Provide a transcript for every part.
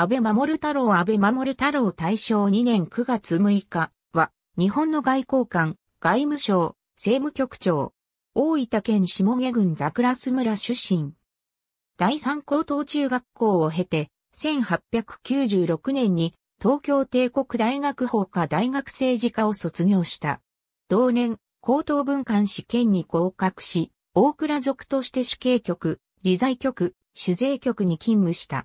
安倍守太郎安倍守太郎大正2年9月6日は、日本の外交官、外務省、政務局長、大分県下毛郡桜ス村出身。第三高等中学校を経て、1896年に東京帝国大学法科大学政治科を卒業した。同年、高等文官試験に合格し、大倉族として主計局、理財局、主税局に勤務した。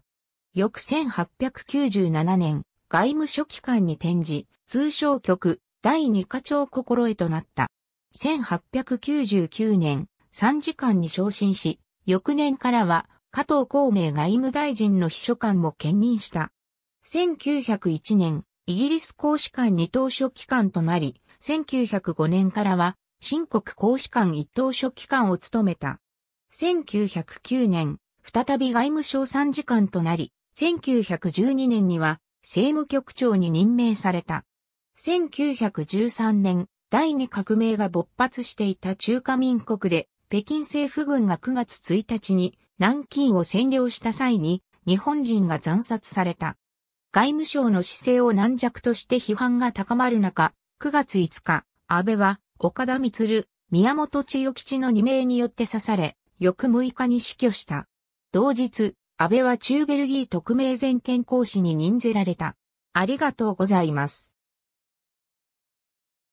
翌1897年、外務書記官に転じ、通商局第二課長心得となった。1899年、参事官に昇進し、翌年からは、加藤孔明外務大臣の秘書官も兼任した。1901年、イギリス公使館二等書記官となり、1905年からは、新国公使館一等書記官を務めた。1909年、再び外務省参事官となり、1912年には政務局長に任命された。1913年、第二革命が勃発していた中華民国で、北京政府軍が9月1日に南京を占領した際に日本人が惨殺された。外務省の姿勢を軟弱として批判が高まる中、9月5日、安倍は岡田光、宮本千代吉の2名によって刺され、翌6日に死去した。同日、安倍は中ベルギー特命全権公使に任ぜられた。ありがとうございます。